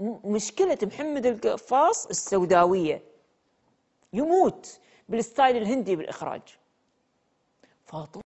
مشكلة محمد القفاص السوداوية يموت بالستايل الهندي بالإخراج فاطمة